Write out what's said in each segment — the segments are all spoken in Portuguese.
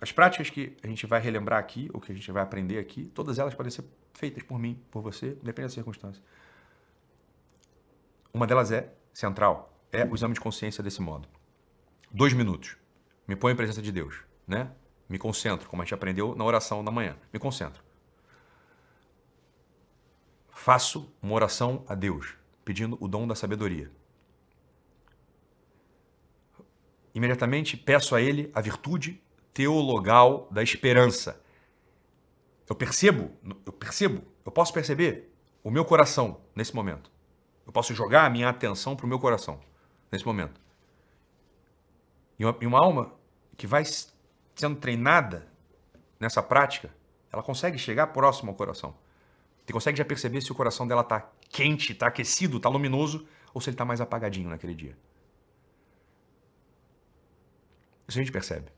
As práticas que a gente vai relembrar aqui, ou que a gente vai aprender aqui, todas elas podem ser feitas por mim, por você, depende da circunstância. Uma delas é central, é o exame de consciência desse modo. Dois minutos. Me põe em presença de Deus, né? Me concentro, como a gente aprendeu na oração da manhã. Me concentro. Faço uma oração a Deus, pedindo o dom da sabedoria. Imediatamente peço a Ele a virtude teologal da esperança. Eu percebo, eu percebo, eu posso perceber o meu coração nesse momento. Eu posso jogar a minha atenção para o meu coração nesse momento. E uma, e uma alma que vai sendo treinada nessa prática, ela consegue chegar próximo ao coração. Você consegue já perceber se o coração dela está quente, está aquecido, está luminoso, ou se ele está mais apagadinho naquele dia. Isso a gente percebe.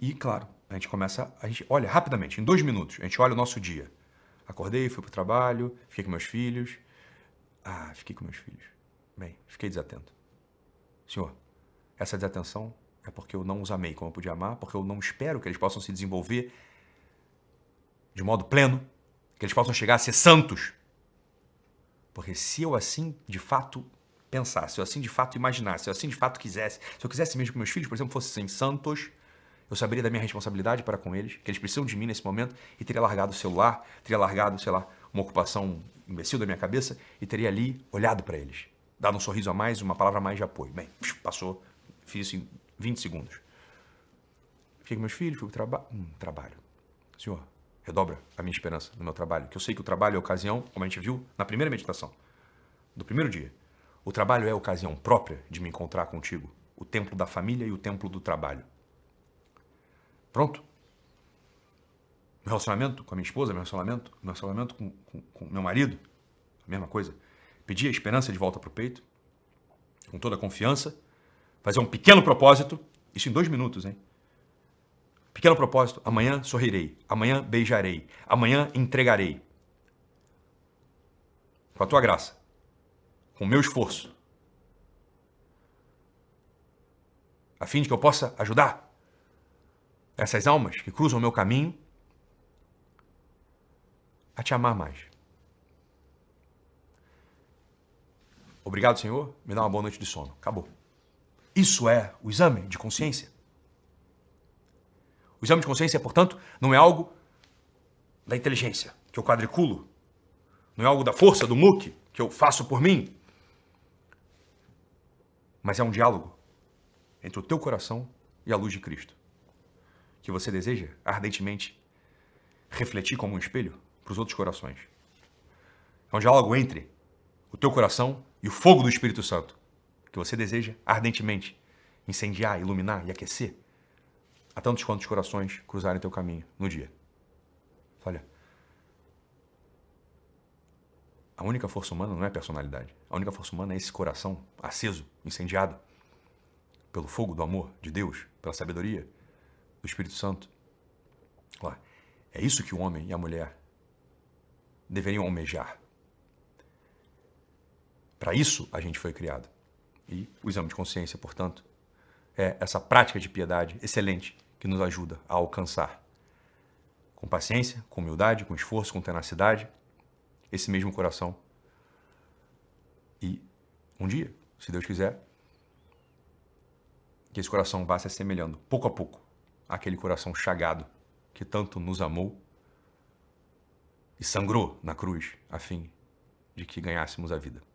E, claro, a gente começa, a gente olha rapidamente, em dois minutos, a gente olha o nosso dia. Acordei, fui para o trabalho, fiquei com meus filhos. Ah, fiquei com meus filhos. Bem, fiquei desatento. Senhor, essa desatenção é porque eu não os amei como eu podia amar, porque eu não espero que eles possam se desenvolver de modo pleno, que eles possam chegar a ser santos. Porque se eu assim de fato pensasse, se eu assim de fato imaginasse, se eu assim de fato quisesse, se eu quisesse mesmo que meus filhos, por exemplo, fossem santos, eu saberia da minha responsabilidade para com eles, que eles precisam de mim nesse momento, e teria largado o celular, teria largado, sei lá, uma ocupação imbecil da minha cabeça e teria ali olhado para eles, dado um sorriso a mais, uma palavra a mais de apoio. Bem, passou, fiz isso em 20 segundos. Fiquei com meus filhos, fui para traba hum, trabalho. Senhor, redobra a minha esperança no meu trabalho, que eu sei que o trabalho é ocasião, como a gente viu na primeira meditação, do primeiro dia. O trabalho é ocasião própria de me encontrar contigo, o templo da família e o templo do trabalho. Pronto. Meu relacionamento com a minha esposa, meu relacionamento, meu relacionamento com, com, com meu marido, a mesma coisa. Pedir a esperança de volta para o peito, com toda a confiança, fazer um pequeno propósito, isso em dois minutos, hein? Pequeno propósito, amanhã sorrirei, amanhã beijarei, amanhã entregarei. Com a tua graça, com o meu esforço, a fim de que eu possa ajudar essas almas que cruzam o meu caminho, a te amar mais. Obrigado, Senhor. Me dá uma boa noite de sono. Acabou. Isso é o exame de consciência. O exame de consciência, portanto, não é algo da inteligência que eu quadriculo, não é algo da força do MOOC que eu faço por mim, mas é um diálogo entre o teu coração e a luz de Cristo que você deseja ardentemente refletir como um espelho para os outros corações. É um diálogo entre o teu coração e o fogo do Espírito Santo, que você deseja ardentemente incendiar, iluminar e aquecer a tantos quantos corações cruzarem teu caminho no dia. Olha, a única força humana não é a personalidade. A única força humana é esse coração aceso, incendiado pelo fogo do amor de Deus, pela sabedoria, do Espírito Santo. Olha, é isso que o homem e a mulher deveriam almejar. Para isso a gente foi criado. E o exame de consciência, portanto, é essa prática de piedade excelente que nos ajuda a alcançar, com paciência, com humildade, com esforço, com tenacidade, esse mesmo coração. E um dia, se Deus quiser, que esse coração vá se assemelhando, pouco a pouco, aquele coração chagado que tanto nos amou e sangrou na cruz a fim de que ganhássemos a vida.